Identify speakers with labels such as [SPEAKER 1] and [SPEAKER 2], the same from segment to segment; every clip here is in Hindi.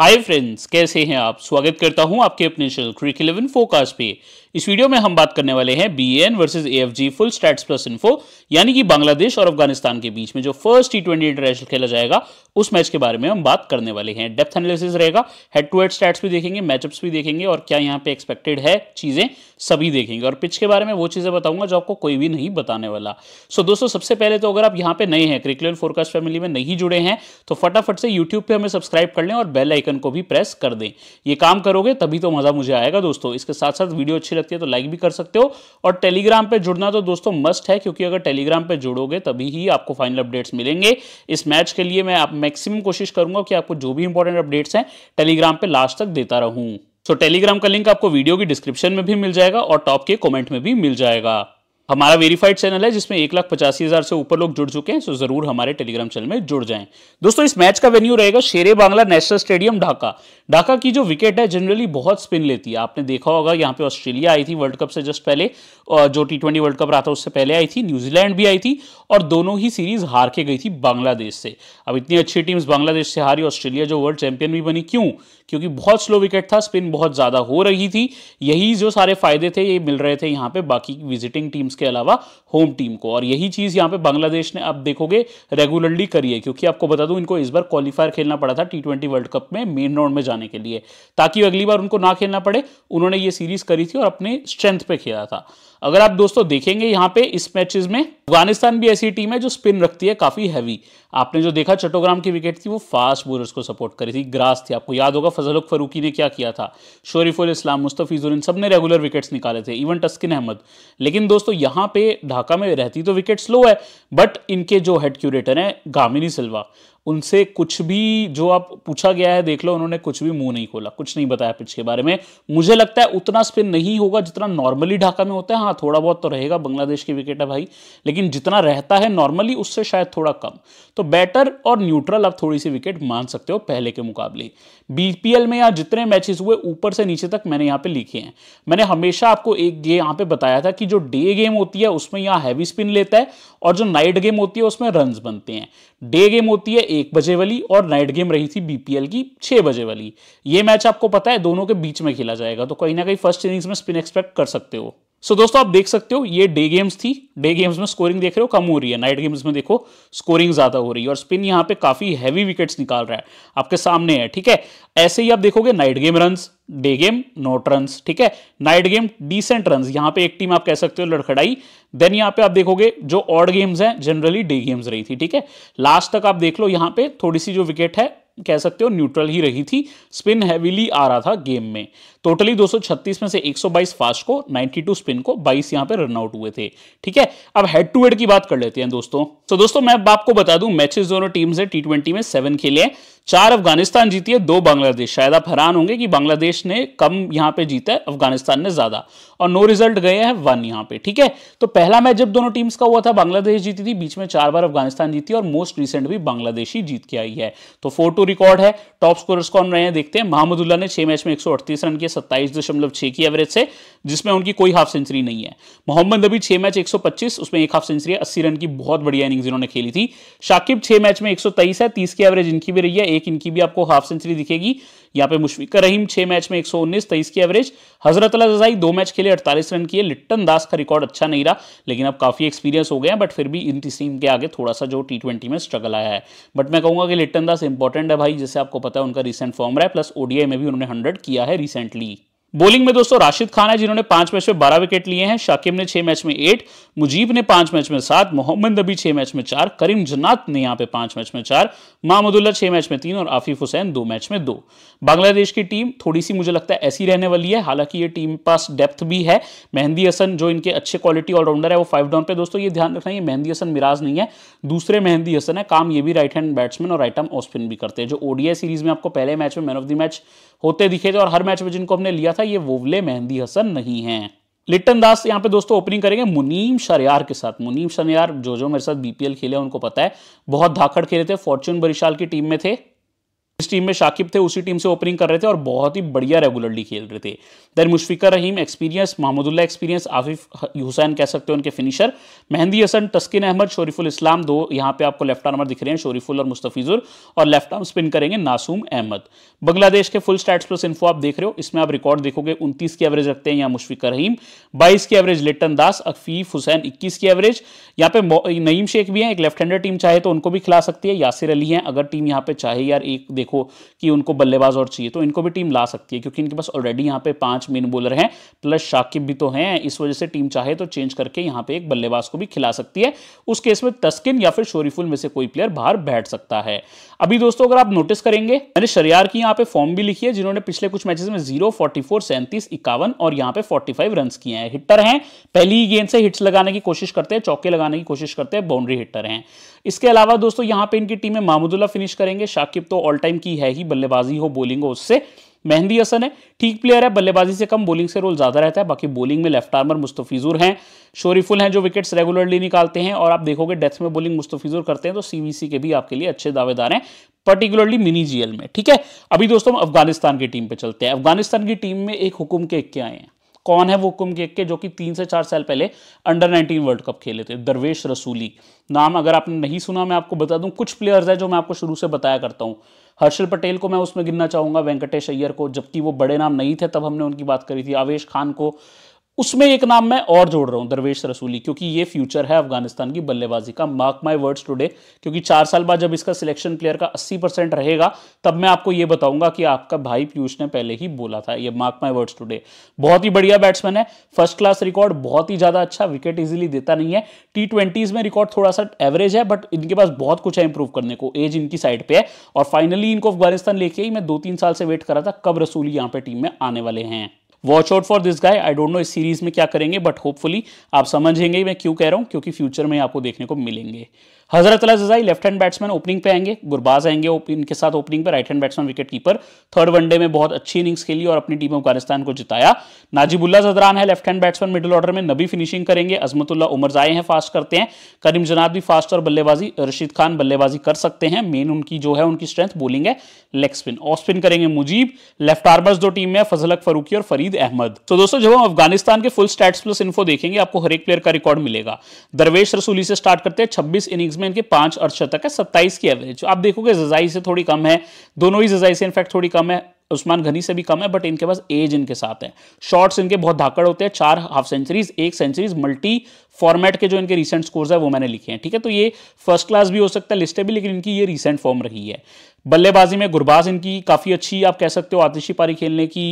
[SPEAKER 1] हाय फ्रेंड्स कैसे हैं आप स्वागत करता हूं आपके अपने चैनल क्रिक इलेवन फोकास्ट पे इस वीडियो में हम बात करने वाले हैं B N versus A F G full stats plus info यानी कि बांग्लादेश और अफगानिस्तान के बीच में जो फर्स्ट टी ट्वेंटी इंटरनेशनल खेला जाएगा उस मैच के बारे में हम बात करने वाले हैं डेप्थ एनालिसिस रहेगा हेड टू हेड स्टैट्स भी देखेंगे मैचअप्स भी देखेंगे और क्या यहाँ पे एक्सपेक्टेड है चीज़ें सभी देखेंगे और पिच के बारे में वो चीज़ें बताऊंगा जो आपको कोई भी नहीं बताने वाला सो दोस्तों सबसे पहले तो अगर आप यहाँ पे नए हैं क्रिकेट फोरकास्ट फैमिली में नहीं जुड़े हैं तो फटाफट से यूट्यूब पर हमें सब्सक्राइब कर लें और बेल आइकन आइकन को भी प्रेस कर दें ये काम करोगे तभी तो मज़ा मुझे आएगा दोस्तों इसके साथ साथ वीडियो अच्छी लगती है तो लाइक भी कर सकते हो और टेलीग्राम पर जुड़ना तो दोस्तों मस्ट है क्योंकि अगर टेलीग्राम पर जुड़ोगे तभी ही आपको फाइनल अपडेट्स मिलेंगे इस मैच के लिए मैं आप मैक्सिमम कोशिश करूंगा कि आपको जो भी इंपॉर्टेंट अपडेट्स हैं टेलीग्राम पर लास्ट तक देता रहूँ तो टेलीग्राम का लिंक आपको वीडियो की डिस्क्रिप्शन में भी मिल जाएगा और टॉप के कमेंट में भी मिल जाएगा हमारा वेरीफाइड चैनल है जिसमें एक लाख पचासी हज़ार से ऊपर लोग जुड़ चुके हैं सो तो ज़रूर हमारे टेलीग्राम चैनल में जुड़ जाएं दोस्तों इस मैच का वेन्यू रहेगा शेरे बांग्ला नेशनल स्टेडियम ढाका ढाका की जो विकेट है जनरली बहुत स्पिन लेती है आपने देखा होगा यहाँ पे ऑस्ट्रेलिया आई थी वर्ल्ड कप से जस्ट पहले जो टी ट्वेंटी वर्ल्ड कप रहा था उससे पहले आई थी न्यूजीलैंड भी आई थी और दोनों ही सीरीज हार के गई थी बांग्लादेश से अब इतनी अच्छी टीम्स बांग्लादेश से हारी ऑस्ट्रेलिया जो वर्ल्ड चैंपियन भी बनी क्यों क्योंकि बहुत स्लो विकेट था स्पिन बहुत ज़्यादा हो रही थी यही जो सारे फायदे थे ये मिल रहे थे यहाँ पे बाकी विजिटिंग टीम्स उसके अलावा होम टीम को और यही चीज़ यहां पे बांग्लादेश ने आप देखोगे रेगुलरली करी है क्योंकि आपको बता दूं इनको इस बार क्वालिफायर खेलना पड़ा था टी वर्ल्ड कप में मेन राउंड में जाने के लिए ताकि अगली बार उनको ना खेलना पड़े उन्होंने ये सीरीज करी थी और अपने स्ट्रेंथ पे खेला था अगर आप दोस्तों देखेंगे यहां पे इस मैचेज में अफगानिस्तान भी ऐसी टीम है जो स्पिन रखती है काफ़ी हैवी आपने जो देखा चट्टोग्राम की विकेट थी वो फास्ट बोलर्स को सपोर्ट करी थी ग्रास थी आपको याद होगा फजल फरूकी ने क्या किया था शोरीफुल इस्लाम मुस्तफ़ीजुर इन सब ने रेगुलर विकेट्स निकाले थे इवन टस्किन अहमद लेकिन दोस्तों यहाँ पे ढाका में रहती तो विकेट स्लो है बट इनके जो हेड क्यूरेटर हैं गामिनी सिल्वा उनसे कुछ भी जो आप पूछा गया है देख लो उन्होंने कुछ भी मुंह नहीं खोला कुछ नहीं बताया पिच के बारे में मुझे लगता है उतना स्पिन नहीं होगा जितना नॉर्मली ढाका में होता है हाँ थोड़ा बहुत तो रहेगा बांग्लादेश की विकेट है भाई लेकिन जितना रहता है नॉर्मली उससे शायद थोड़ा कम तो बैटर और न्यूट्रल आप थोड़ी सी विकेट मान सकते हो पहले के मुकाबले बीपीएल में यहाँ जितने मैचेस हुए ऊपर से नीचे तक मैंने यहाँ पे लिखे हैं मैंने हमेशा आपको एक ये यहाँ पे बताया था कि जो डे गेम होती है उसमें यहाँ हैवी स्पिन लेता है और जो नाइट गेम होती है उसमें रन बनते हैं डे गेम होती है एक बजे वाली और नाइट गेम रही थी बीपीएल की छह बजे वाली ये मैच आपको पता है दोनों के बीच में खेला जाएगा तो कहीं ना कहीं फर्स्ट इनिंग्स में स्पिन एक्सपेक्ट कर सकते हो सो so, दोस्तों आप देख सकते हो ये डे गेम्स थी डे गेम्स में स्कोरिंग देख रहे हो कम हो रही है नाइट गेम्स में देखो स्कोरिंग ज्यादा हो रही है और स्पिन यहाँ पे काफी हैवी विकेट्स निकाल रहा है आपके सामने है ठीक है ऐसे ही आप देखोगे night game run day game not run ठीक है नाइट गेम डिसेंट रन यहाँ पे एक टीम आप कह सकते हो लड़खड़ाई देन यहाँ पे आप देखोगे जो ऑड गेम्स हैं जनरली डे गेम्स रही थी ठीक है लास्ट तक आप देख लो यहाँ पे थोड़ी सी जो विकेट है कह सकते हो न्यूट्रल ही रही थी स्पिन हैवीली आ रहा था गेम में टोटली 236 में से 122 फास्ट को 92 स्पिन को 22 यहां पे रन आउट हुए थे ठीक है अब हेड टू हेड की बात कर लेते हैं दोस्तों तो दोस्तों मैं आपको बता दूं मैचेस दोनों टीम से टी में सेवन खेले हैं चार अफगानिस्तान जीती है दो बांग्लादेश शायद आप हैरान होंगे कि बांग्लादेश ने कम यहां पे जीता है अफगानिस्तान ने ज्यादा और नो रिजल्ट गए हैं वन यहां पे ठीक है तो पहला मैच जब दोनों टीम्स का हुआ था बांग्लादेश जीती थी बीच में चार बार अफगानिस्तान जीती और मोस्ट रिसेंट भी बांग्लादेश ही जीत के आई है तो फोर टू रिकॉर्ड है टॉप स्कोर कौन रहे हैं देखते हैं महमदुल्ला ने छह मैच में एक रन के सत्ताईस दशमलव छह की एवरेज से जिसमें उनकी कोई हाफ सेंचुरी नहीं है मोहम्मद नबी छह मैच पच्चीस उसमें एक हाफ सेंचुरी है अस्सी रन की बहुत बढ़िया इनिंग्स इन्होंने खेली थी शाकिब छह मैच में एक सौ तेईस है तीस की एवरेज इनकी भी रही है एक इनकी भी आपको हाफ सेंचुरी दिखेगी यहाँ पे मुशफिक रहीम छह मैच में एक सौ उन्नीस तेईस की एवरेज हजरत अलाई दो मैच खेले अड़तालीस रन किए लिट्टन दास का रिकॉर्ड अच्छा नहीं रहा लेकिन अब काफी एक्सपीरियंस हो गया बट फिर भी इन टीम के आगे थोड़ा सा जो टी में स्ट्रगल आया है बट मैं कहूंगा कि लिट्टन दास इंपॉर्टेंट है भाई जैसे आपको पता है उनका रिसेंट फॉर्म रहा है प्लस ओडीआई में भी उन्होंने हंड्रेड किया है रिसेंटली बॉलिंग में दोस्तों राशिद खान है जिन्होंने पांच मैच में बारह विकेट लिए हैं शाकिब ने छह मैच में एट मुजीब ने पांच मैच में सात मोहम्मद नबी छह मैच में चार करीम जनात ने यहाँ पे पांच मैच में चार महमदुल्ला छह मैच में तीन और आफिफ हुसैन दो मैच में दो बांग्लादेश की टीम थोड़ी सी मुझे लगता है ऐसी रहने वाली है हालांकि ये टीम पास डेप्थ भी है मेहंदी हसन जो इनके अच्छे क्वालिटी ऑलराउंडर है वो फाइव डाउन पे दोस्तों ये ध्यान रखना ये मेहंदी हसन मिराज नहीं है दूसरे मेहंदी हसन है काम ये भी राइट हैंड बैट्समैन और राइट आर्म ऑफ स्पिन भी करते हैं जो ओडीआई सीरीज में आपको पहले मैच में मैन ऑफ द मैच होते दिखे थे और हर मैच में जिनको हमने लिया था था ये वोवले मेहंदी हसन नहीं है लिट्टन दास यहाँ पे दोस्तों ओपनिंग करेंगे मुनीम शरियार के साथ मुनीम शरियार जो जो मेरे साथ बीपीएल खेले उनको पता है बहुत धाकड़ खेले थे फॉर्च्यून बरिशाल की टीम में थे जिस टीम में शाकिब थे उसी टीम से ओपनिंग कर रहे थे और बहुत ही बढ़िया रेगुलरली खेल रहे थे then Mushfiqur Rahim experience Mahmudullah experience Afif Hossain कह सकते हो उनके फिनिशर मेहंदी हसन तस्किन अहमद शोरीफुल इस्लाम दो यहाँ पे आपको लेफ्ट आर्मर दिख रहे हैं शोरीफुल और मुस्तफीजुर और लेफ्ट आर्म स्पिन करेंगे नासूम अहमद बांग्लादेश के फुल स्टैट्स प्लस इन्फो आप देख रहे हो इसमें आप रिकॉर्ड देखोगे उनतीस की एवरेज रखते हैं यहाँ मुशफिका रहीम बाईस की एवरेज लेटन दास अफीफ हुसैन इक्कीस की एवरेज यहाँ पे नईम शेख भी है एक लेफ्ट हैंडर टीम चाहे तो उनको भी खिला सकती है यासिर अली है अगर टीम यहाँ पे चाहे यार एक देखो देखो कि उनको बल्लेबाज और चाहिए तो इनको भी टीम ला सकती है क्योंकि इनके पास ऑलरेडी यहाँ पे पांच मेन बॉलर हैं प्लस शाकिब भी तो हैं इस वजह से टीम चाहे तो चेंज करके यहाँ पे एक बल्लेबाज को भी खिला सकती है उस केस में तस्किन या फिर शोरीफुल में से कोई प्लेयर बाहर बैठ सकता है अभी दोस्तों अगर आप नोटिस करेंगे मैंने शरियार की यहाँ पे फॉर्म भी लिखी है जिन्होंने पिछले कुछ मैचेस में जीरो फोर्टी फोर सैंतीस इक्यावन और यहाँ पे फोर्टी फाइव रन किए हैं हिटर हैं पहली गेंद से हिट्स लगाने की कोशिश करते हैं चौके लगाने की कोशिश करते हैं बाउंड्री हिटर हैं इसके अलावा दोस्तों यहां पे इनकी टीम में मामूदुल्ला फिनिश करेंगे शाकिब तो ऑल टाइम की है ही बल्लेबाजी हो बोलिंग हो उससे मेहंदी हसन है ठीक प्लेयर है बल्लेबाजी से कम बोलिंग से रोल ज़्यादा रहता है बाकी बोलिंग में लेफ्ट आर्मर मुस्तफिजुर हैं शोरीफुल हैं जो विकेट्स रेगुलरली निकालते हैं और आप देखोगे डेथ में बोलिंग मुस्तफिजुर करते हैं तो सीवीसी के भी आपके लिए अच्छे दावेदार हैं पर्टिकुलरली मिनी जीएल में ठीक है अभी दोस्तों हम अफगानिस्तान की टीम पर चलते हैं अफगानिस्तान की टीम में एक हुक्म के इक्के आए हैं कौन है वो कुम गेक के जो कि तीन से चार साल पहले अंडर 19 वर्ल्ड कप खेले थे दरवेश रसूली नाम अगर आपने नहीं सुना मैं आपको बता दूं कुछ प्लेयर्स हैं जो मैं आपको शुरू से बताया करता हूं हर्षल पटेल को मैं उसमें गिनना चाहूंगा वेंकटेश अय्यर को जबकि वो बड़े नाम नहीं थे तब हमने उनकी बात करी थी आवेश खान को उसमें एक नाम मैं और जोड़ रहा हूं दरवेश रसूली क्योंकि ये फ्यूचर है अफगानिस्तान की बल्लेबाजी का मार्क माई वर्ड्स टुडे क्योंकि चार साल बाद जब इसका सिलेक्शन प्लेयर का 80 परसेंट रहेगा तब मैं आपको ये बताऊंगा कि आपका भाई पीयूष ने पहले ही बोला था ये मार्क माई वर्ड्स टुडे बहुत ही बढ़िया बैट्समैन है फर्स्ट क्लास रिकॉर्ड बहुत ही ज़्यादा अच्छा विकेट इजिली देता नहीं है टी ट्वेंटीज़ में रिकॉर्ड थोड़ा सा एवरेज है बट इनके पास बहुत कुछ है इंप्रूव करने को एज इनकी साइड पर है और फाइनली इनको अफगानिस्तान लेके ही मैं दो तीन साल से वेट कर रहा था कब रसूली यहाँ पे टीम में आने वाले हैं watch out for this guy I don't know इस सीरीज में क्या करेंगे बट होपफुली आप समझेंगे मैं क्यों कह रहा हूँ क्योंकि फ्यूचर में आपको देखने को मिलेंगे Hazrat Zazai left hand batsman opening पे आएंगे गुरबाज आएंगे इनके साथ ओपनिंग पे right hand batsman wicket keeper third one day में बहुत अच्छी इनिंग्स खेली और अपनी टीम अफगानिस्तान को जिताया नाजिबुल्ला जदरान है left hand batsman middle order में नबी फिनिशिंग करेंगे अजमतुल्ला उमर जाए हैं फास्ट करते हैं करीम जनाब भी फास्ट और बल्लेबाजी रशीद खान बल्लेबाजी कर सकते हैं मेन उनकी जो है उनकी स्ट्रेंथ बोलिंग है लेग स्पिन ऑफ स्पिन करेंगे मुजीब लेफ्ट आर्मर्स दो टीम में फजलक फरूकी और फरीद अहमद तो दोस्तों जब हम अफगानिस्तान के फुल स्टैट्स प्लस इन्फो देखेंगे आपको हर एक प्लेयर का रिकॉर्ड मिलेगा दरवेश रसूली से स्टार्ट करते हैं छब्बीस इनिंग्स में इनके पांच और शतक है सत्ताईस की एवरेज आप देखोगे जजाई से थोड़ी कम है दोनों ही जजाई से इनफैक्ट थोड़ी कम है उस्मान घनी से भी कम है बट इनके पास एज इनके साथ है शॉट्स इनके बहुत धाकड़ होते हैं चार हाफ सेंचुरीज एक सेंचुरीज मल्टी फॉर्मेट के जो इनके रिसेंट स्कोर्स है वो मैंने लिखे हैं ठीक है तो ये फर्स्ट क्लास भी हो सकता है लिस्टे भी लेकिन इनकी ये रिसेंट फॉर्म रही है बल्लेबाजी में गुरबाज इनकी काफ़ी अच्छी आप कह सकते हो आतिशी पारी खेलने की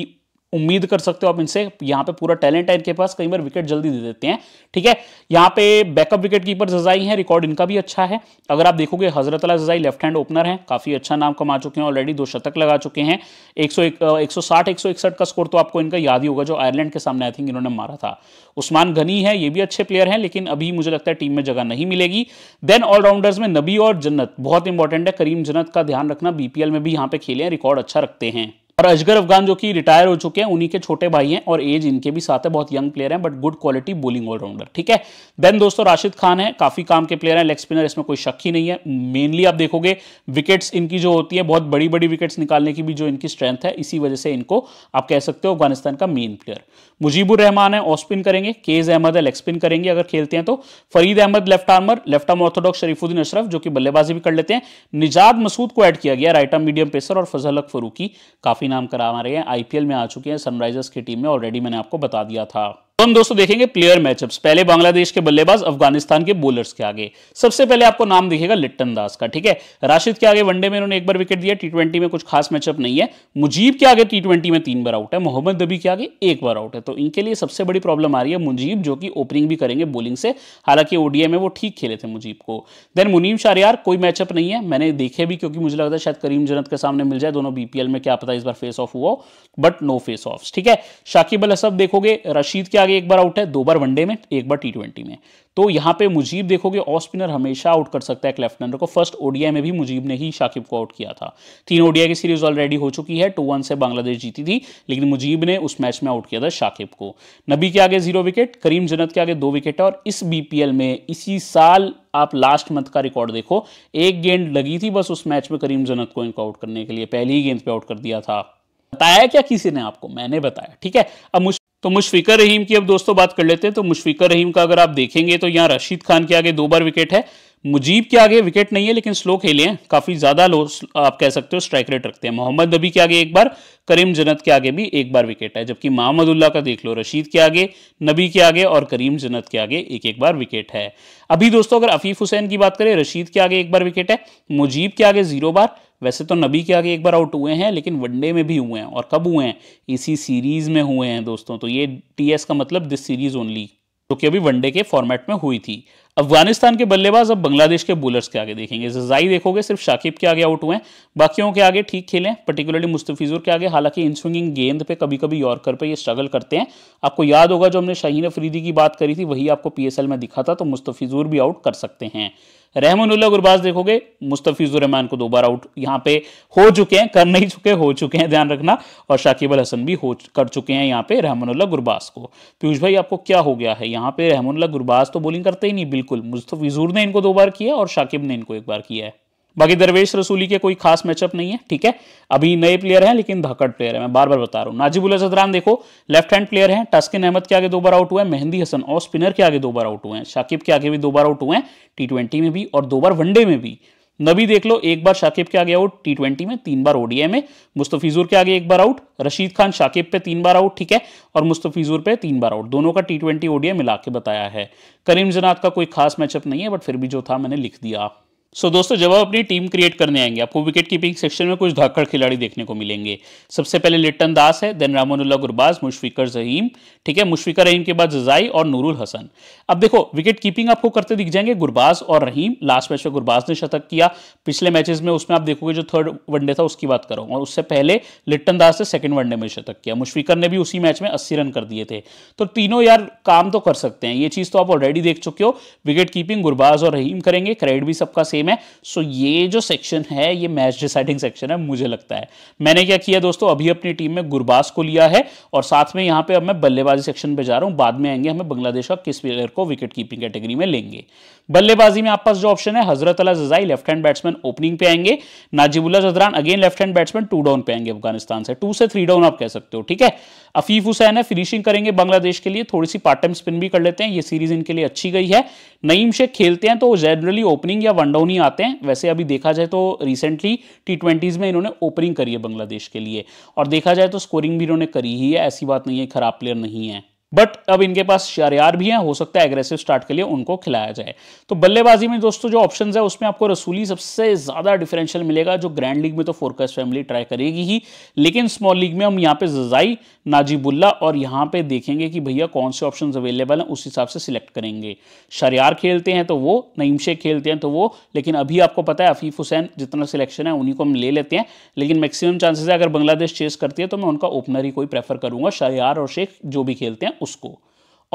[SPEAKER 1] उम्मीद कर सकते हो आप इनसे यहाँ पे पूरा टैलेंट है इनके पास कई बार विकेट जल्दी दे देते हैं ठीक है यहाँ पे बैकअप विकेट कीपर जजाई हैं रिकॉर्ड इनका भी अच्छा है अगर आप देखोगे हजरत Hazratullah Zazai left hand opener हैं काफ़ी अच्छा नाम कमा चुके हैं ऑलरेडी दो शतक लगा चुके हैं एक सौ एक, सौ साठ एक सौ इकसठ का स्कोर तो आपको इनका याद ही होगा जो आयरलैंड के सामने आई थिंक इन्होंने मारा था उस्मान घनी है ये भी अच्छे प्लेयर हैं लेकिन अभी मुझे लगता है टीम में जगह नहीं मिलेगी देन ऑलराउंडर्स में नबी और जन्नत बहुत इंपॉर्टेंट है करीम जन्नत का ध्यान रखना बीपीएल में भी यहाँ पे खेले हैं रिकॉर्ड अच्छा रखते हैं और अजगर अफगान जो कि रिटायर हो चुके हैं उन्हीं के छोटे भाई हैं और एज इनके भी साथ है बहुत यंग प्लेयर हैं but good quality bowling allrounder ठीक है देन दोस्तों राशिद खान है काफी काम के प्लेयर हैं लेग स्पिनर इसमें कोई शक ही नहीं है मेनली आप देखोगे विकेट्स इनकी जो होती है बहुत बड़ी बड़ी विकेट्स निकालने की भी जो इनकी स्ट्रेंथ है इसी वजह से इनको आप कह सकते हो अफगानिस्तान का मेन प्लेयर मुजीबुर रहमान है ऑस्पिन करेंगे केज अहमद है लेग स्पिन करेंगे अगर खेलते हैं तो Fareed Ahmad left armer left arm orthodox Sharafuddin Ashraf जो कि बल्लेबाजी भी कर लेते हैं निजाद मसूद को ऐड किया गया राइट आर्म मीडियम पेसर और फजल फरूकी काफी नाम करा रहे हैं आईपीएल में आ चुके हैं सनराइजर्स की टीम में ऑलरेडी मैंने आपको बता दिया था तो हम दोस्तों देखेंगे प्लेयर मैचअप्स पहले बांग्लादेश के बल्लेबाज अफगानिस्तान के बोलर्स के आगे सबसे पहले आपको नाम दिखेगा लिट्टन दास का ठीक है राशिद के आगे वनडे में उन्होंने एक बार विकेट दिया टी ट्वेंटी में कुछ खास मैचअप नहीं है मुजीब के आगे टी ट्वेंटी में तीन बार आउट है मोहम्मद दबी के आगे एक बार आउट है तो इनके लिए सबसे बड़ी प्रॉब्लम आ रही है मुजीब जो कि ओपनिंग भी करेंगे बोलिंग से हालांकि ओडीआई में वो ठीक खेले थे मुजीब को देन मुनीम शारियार कोई मैचअप नहीं है मैंने देखे भी क्योंकि मुझे लगता है शायद करीम जनत के सामने मिल जाए दोनों बीपीएल में क्या पता इस बार फेस ऑफ हुआ बट नो फेस ऑफ ठीक है शाकिब अल हसब देखोगे रशीद के लगे एक बार आउट है दो बार वनडे में एक बार टी में तो यहाँ पे मुजीब देखोगे ऑफ स्पिनर हमेशा आउट कर सकता है एक लेफ्ट को फर्स्ट ओडिया में भी मुजीब ने ही शाकिब को आउट किया था तीन ओडिया की सीरीज ऑलरेडी हो चुकी है टू वन से बांग्लादेश जीती थी लेकिन मुजीब ने उस मैच में आउट किया था शाकिब को नबी के आगे जीरो विकेट करीम जन्नत के आगे दो विकेट और इस बीपीएल में इसी साल आप लास्ट मंथ का रिकॉर्ड देखो एक गेंद लगी थी बस उस मैच में करीम जन्नत को इनको आउट करने के लिए पहली ही गेंद पे आउट कर दिया था बताया क्या किसी ने आपको मैंने बताया ठीक है अब मुझ तो मुशफिकर रहीम की अब दोस्तों बात कर लेते हैं तो मुशफिकर रहीम का अगर आप देखेंगे तो यहाँ रशीद खान के आगे दो बार विकेट है मुजीब के आगे विकेट नहीं है लेकिन स्लो खेले हैं काफ़ी ज़्यादा लो आप कह सकते हो स्ट्राइक रेट रखते हैं मोहम्मद नबी के आगे एक बार करीम जन्नत के आगे भी एक बार विकेट है जबकि महमदुल्ला का देख लो रशीद के आगे नबी के आगे और करीम जन्नत के आगे एक एक बार विकेट है अभी दोस्तों अगर अफीफ हुसैन की बात करें रशीद के आगे एक बार विकेट है मुजीब के आगे जीरो बार वैसे तो नबी के आगे एक बार आउट हुए हैं लेकिन वनडे में भी हुए हैं और कब हुए हैं इसी सीरीज़ में हुए हैं दोस्तों तो ये टी का मतलब दिस सीरीज़ ओनली जो कि अभी वनडे के फॉर्मेट में हुई थी अफगानिस्तान के बल्लेबाज अब बांग्लादेश के बोलर्स के आगे देखेंगे जजाई देखोगे सिर्फ शाकिब के आगे आउट हुए हैं बाकियों के आगे ठीक खेले पर्टिकुलरली मुस्तफिजुर के आगे हालांकि इन स्विंगिंग गेंद पे कभी कभी यॉर्कर पे ये स्ट्रगल करते हैं आपको याद होगा जो हमने शाहीन अफरीदी की बात करी थी वही आपको पीएसएल में दिखा था तो मुस्तफिजुर भी आउट कर सकते हैं रहमानुल्ला गुरबाज देखोगे मुस्तफिजुर रहमान को दो बार आउट यहाँ पे हो चुके हैं कर नहीं चुके हो चुके हैं ध्यान रखना और शाकिब अल हसन भी हो कर चुके हैं यहाँ पे रहमानुल्ला गुरबाज को पीयूष भाई आपको क्या हो गया है यहाँ पे रहमानुल्ला गुरबाज तो बॉलिंग करते ही नहीं बिल्कुल बिल्कुल मुस्तफ़ीजूर ने इनको दो बार किया और शाकिब ने इनको एक बार किया है बाकी दरवेश रसूली के कोई खास मैचअप नहीं है ठीक है अभी नए प्लेयर हैं लेकिन धाकड़ प्लेयर है मैं बार बार बता रहा हूँ नाजिबुल अजदरान देखो लेफ्ट हैंड प्लेयर हैं टस्किन अहमद के आगे दो बार आउट हुए हैं मेहंदी हसन और स्पिनर के आगे दो बार आउट हुए हैं शाकिब के आगे भी दो बार आउट हुए हैं टी में भी और दो बार वनडे में भी नबी देख लो एक बार शाकिब के आगे आउट टी ट्वेंटी में तीन बार ओडीआई में मुस्तफिजूर के आगे एक बार आउट रशीद खान शाकिब पे तीन बार आउट ठीक है और मुस्तफिजूर पे तीन बार आउट दोनों का टी ट्वेंटी ओडीआई मिला के बताया है करीम जनात का कोई खास मैचअप नहीं है बट फिर भी जो था मैंने लिख दिया सो so, दोस्तों जब आप अपनी टीम क्रिएट करने आएंगे आपको विकेट कीपिंग सेक्शन में कुछ धाकड़ खिलाड़ी देखने को मिलेंगे सबसे पहले लिट्टन दास है देन रामानुल्ला गुरबाज मुशफिकर जहीम ठीक है मुशफिकर रहीम के बाद जजाई और नूरुल हसन अब देखो विकेट कीपिंग आपको करते दिख जाएंगे गुरबाज और रहीम लास्ट मैच में गुरबाज ने शतक किया पिछले मैचेस में उसमें आप देखोगे जो थर्ड वनडे था उसकी बात करो और उससे पहले लिट्टन दास ने सेकेंड वनडे में शतक किया मुशफिकर ने भी उसी मैच में अस्सी रन कर दिए थे तो तीनों यार काम तो कर सकते हैं ये चीज़ तो आप ऑलरेडी देख चुके हो विकेट कीपिंग गुरबाज और रहीम करेंगे क्रेडिट भी सबका सेम सेम है सो ये जो सेक्शन है ये मैच डिसाइडिंग सेक्शन है मुझे लगता है मैंने क्या किया दोस्तों अभी अपनी टीम में गुरबास को लिया है और साथ में यहाँ पे अब मैं बल्लेबाजी सेक्शन पे जा रहा हूँ बाद में आएंगे हमें बांग्लादेश का किस प्लेयर को विकेट कीपिंग कैटेगरी में लेंगे बल्लेबाजी में आप पास जो ऑप्शन है Hazratullah Zazai left hand batsman opening पे आएंगे Najibullah Zadran again left hand batsman two down पे आएंगे अफगानिस्तान से टू से थ्री डाउन आप कह सकते हो ठीक है अफीफ हुसैन है फिनिशिंग करेंगे बांग्लादेश के लिए थोड़ी सी पार्ट टाइम स्पिन भी कर लेते हैं ये सीरीज इनके लिए अच्छी गई है नईम शेख खेलते हैं तो जनरली ओपनिंग या वन डाउन धोनी आते हैं वैसे अभी देखा जाए तो रिसेंटली टी ट्वेंटीज़ में इन्होंने ओपनिंग करी है बांग्लादेश के लिए और देखा जाए तो स्कोरिंग भी इन्होंने करी ही है ऐसी बात नहीं है खराब प्लेयर नहीं है बट अब इनके पास शरियार भी हैं हो सकता है एग्रेसिव स्टार्ट के लिए उनको खिलाया जाए तो बल्लेबाजी में दोस्तों जो ऑप्शंस है उसमें आपको रसूली सबसे ज़्यादा डिफरेंशियल मिलेगा जो ग्रैंड लीग में तो फोरकस फैमिली ट्राई करेगी ही लेकिन स्मॉल लीग में हम यहाँ पे जजाई नाजीबुल्ला और यहाँ पे देखेंगे कि भैया कौन से ऑप्शन अवेलेबल हैं उस हिसाब से सिलेक्ट करेंगे शरियार खेलते हैं तो वो नईम शेख खेलते हैं तो वो लेकिन अभी आपको पता है अफीफ हुसैन जितना सिलेक्शन है उन्हीं को हम ले लेते हैं लेकिन मैक्सिमम चांसेस है अगर बांग्लादेश चेस करती है तो मैं उनका ओपनर ही कोई प्रेफर करूँगा शरियार और शेख जो भी खेलते हैं उसको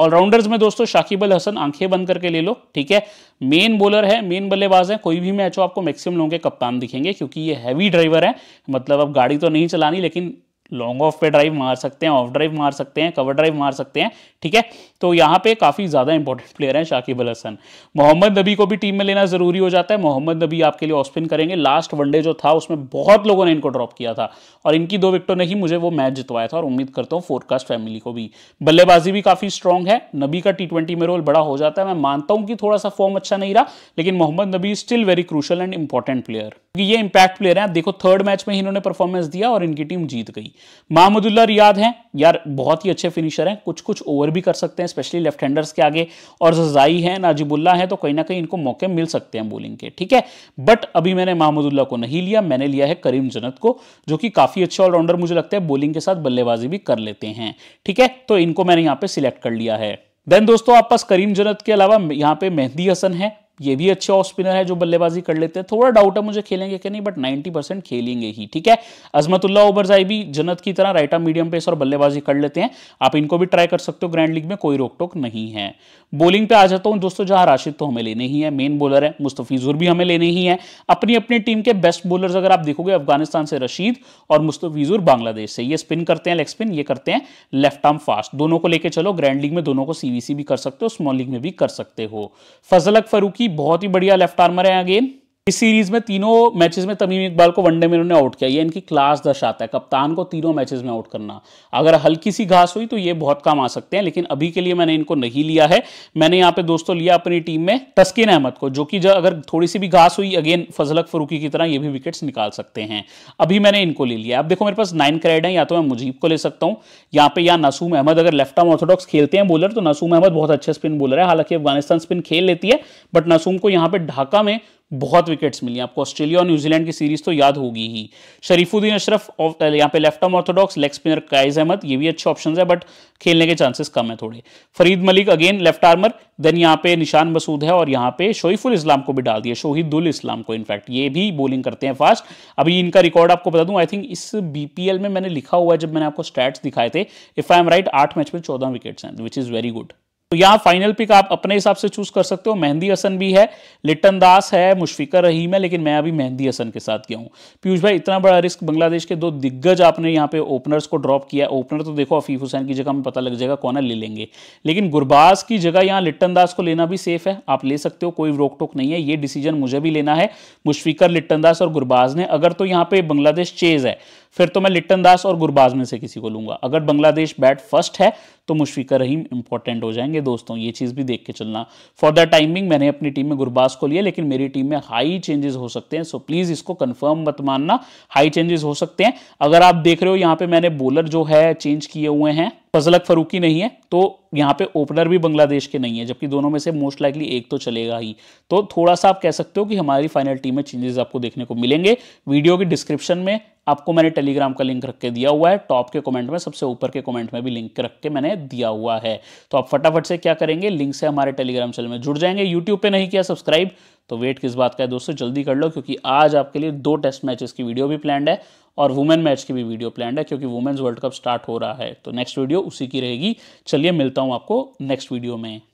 [SPEAKER 1] ऑलराउंडर्स में दोस्तों शाकिब अल हसन आंखें बंद करके ले लो ठीक है मेन बॉलर है मेन बल्लेबाज है कोई भी मैच हो आपको मैक्सिमम लोगों के कप्तान दिखेंगे क्योंकि ये हैवी ड्राइवर है मतलब अब गाड़ी तो नहीं चलानी लेकिन लॉन्ग ऑफ पे ड्राइव मार सकते हैं ऑफ ड्राइव मार सकते हैं कवर ड्राइव मार सकते हैं ठीक है तो यहाँ पे काफ़ी ज़्यादा इंपॉर्टेंट प्लेयर हैं शाकिब अल हसन मोहम्मद नबी को भी टीम में लेना ज़रूरी हो जाता है मोहम्मद नबी आपके लिए ऑस्पिन करेंगे लास्ट वनडे जो था उसमें बहुत लोगों ने इनको ड्रॉप किया था और इनकी दो विकटों ने ही मुझे वो मैच जितवाया था और उम्मीद करता हूँ फोरकास्ट फैमिली को भी बल्लेबाजी भी काफ़ी स्ट्रॉन्ग है नबी का टी में रोल बड़ा हो जाता है मैं मानता हूँ कि थोड़ा सा फॉर्म अच्छा नहीं रहा लेकिन Mohammad Nabi still very crucial and important player क्योंकि ये इंपैक्ट प्लेयर हैं देखो थर्ड मैच में इन्होंने परफॉर्मेंस दिया और इनकी टीम जीत गई महमूदुल्ला रियाद हैं यार बहुत ही अच्छे फिनिशर हैं कुछ कुछ ओवर भी कर सकते हैं स्पेशली लेफ्ट हैंडर्स के आगे और जजाई हैं नाजिबुल्ला हैं तो कहीं ना कहीं इनको मौके मिल सकते हैं बोलिंग के ठीक है बट अभी मैंने महमदुल्ला को नहीं लिया मैंने लिया है करीम जन्नत को जो कि काफ़ी अच्छे ऑलराउंडर मुझे लगता है बॉलिंग के साथ बल्लेबाजी भी कर लेते हैं ठीक है तो इनको मैंने यहाँ पे सिलेक्ट कर लिया है देन दोस्तों आप पास करीम जन्नत के अलावा यहाँ पे मेहंदी हसन है ये भी अच्छे ऑफ स्पिनर है जो बल्लेबाजी कर लेते हैं थोड़ा डाउट है मुझे खेलेंगे कि नहीं बट 90 परसेंट खेलेंगे ही ठीक है अजमतुल्ला ओबरजाई भी जन्नत की तरह राइट आर्म मीडियम पेस और बल्लेबाजी कर लेते हैं आप इनको भी ट्राई कर सकते हो ग्रैंड लीग में कोई रोक टोक नहीं है बॉलिंग पे आ जाता हूं दोस्तों जहां राशिद तो हमें लेने ही है मेन बॉलर है मुस्तफीजुर भी हमें लेने ही है अपनी अपनी टीम के बेस्ट बॉलर अगर आप देखोगे अफगानिस्तान से रशीद और मुस्तफीजुर बांग्लादेश से ये स्पिन करते हैं लेग स्पिन ये करते हैं लेफ्ट आर्म फास्ट दोनों को लेकर चलो ग्रैंड लीग में दोनों को सीवीसी भी कर सकते हो स्मॉल लीग में भी कर सकते हो फजलक फरूकी की बहुत ही बढ़िया लेफ्ट आर्मर है अगेन इस सीरीज में तीनों मैचेस में तमीम इकबाल को वनडे में उन्होंने आउट किया ये इनकी क्लास दर्शाता है कप्तान को तीनों मैचेस में आउट करना अगर हल्की सी घास हुई तो ये बहुत काम आ सकते हैं लेकिन अभी के लिए मैंने इनको नहीं लिया है मैंने यहाँ पे दोस्तों लिया अपनी टीम में तस्किन अहमद को जो कि अगर थोड़ी सी भी घास हुई अगेन फजलक फरूकी की तरह ये भी विकेट्स निकाल सकते हैं अभी मैंने इनको ले लिया अब देखो मेरे पास नाइन क्रेड है या तो मैं मुजीब को ले सकता हूँ यहाँ पे या नसूम अहमद अगर लेफ्ट आर्म ऑर्थोडॉक्स खेलते हैं बोलर तो नसूम अहमद बहुत अच्छे स्पिन बोलर है हालांकि अफगानिस्तान स्पिन खेल लेती है बट नसूम को यहाँ पे ढाका में बहुत विकेट्स मिली आपको ऑस्ट्रेलिया और न्यूजीलैंड की सीरीज तो याद होगी ही शरीफुद्दीन अशरफ यहाँ पे left arm orthodox leg spinner Qais Ahmad ये भी अच्छे ऑप्शन है बट खेलने के चांसेस कम है थोड़े Fareed Malik again left armer then यहाँ पे निशान मसूद है और यहाँ पे शोहीफुल इस्लाम को भी डाल दिया शोहिदुल इस्लाम को इनफैक्ट ये भी बॉलिंग करते हैं फास्ट अभी इनका रिकॉर्ड आपको बता दूं आई थिंक इस बीपीएल में मैंने लिखा हुआ है जब मैंने आपको स्टैट्स दिखाए थे इफ आई एम राइट आठ मैच में चौदह विकेट्स हैं विच इज़ वेरी गुड तो यहाँ फाइनल पिक आप अपने हिसाब से चूज कर सकते हो मेहंदी हसन भी है लिटन दास है मुशफिकर रहीम है लेकिन मैं अभी मेहंदी हसन के साथ गया हूँ पीयूष भाई इतना बड़ा रिस्क बांग्लादेश के दो दिग्गज आपने यहाँ पे ओपनर्स को ड्रॉप किया ओपनर तो देखो अफीफ हुसैन की जगह में पता लग जाएगा कौन है ले लेंगे लेकिन गुरबाज की जगह यहाँ लिट्टन दास को लेना भी सेफ है आप ले सकते हो कोई रोक टोक नहीं है ये डिसीजन मुझे भी लेना है मुशफिकर लिट्टन दास और गुरबाज ने अगर तो यहाँ पे बांग्लादेश चेज है फिर तो मैं लिट्टन दास और गुरबाज में से किसी को लूंगा अगर बांग्लादेश बैट फर्स्ट है तो मुशफिका रहीम इंपॉर्टेंट हो जाएंगे दोस्तों ये चीज़ भी देख के चलना फॉर द टाइमिंग मैंने अपनी टीम में गुरबाज को लिया लेकिन मेरी टीम में हाई चेंजेस हो सकते हैं सो प्लीज़ इसको कन्फर्म मत मानना हाई चेंजेस हो सकते हैं अगर आप देख रहे हो यहाँ पे मैंने बॉलर जो है चेंज किए हुए हैं फजलक फरूकी नहीं है तो यहाँ पे ओपनर भी बांग्लादेश के नहीं है जबकि दोनों में से मोस्ट लाइकली एक तो चलेगा ही तो थोड़ा सा आप कह सकते हो कि हमारी फाइनल टीम में चेंजेस आपको देखने को मिलेंगे वीडियो की डिस्क्रिप्शन में आपको मैंने टेलीग्राम का लिंक रख के दिया हुआ है टॉप के कमेंट में सबसे ऊपर के कमेंट में भी लिंक रख के मैंने दिया हुआ है तो आप फटाफट से क्या करेंगे लिंक से हमारे टेलीग्राम चैनल में जुड़ जाएंगे यूट्यूब पे नहीं किया सब्सक्राइब तो वेट किस बात का है दोस्तों जल्दी कर लो क्योंकि आज आपके लिए दो टेस्ट मैचेस की वीडियो भी प्लान है और वुमेन मैच की भी वीडियो प्लान है क्योंकि वुमेन्स वर्ल्ड कप स्टार्ट हो रहा है तो नेक्स्ट वीडियो उसी की रहेगी चलिए मिलता हूँ आपको नेक्स्ट वीडियो में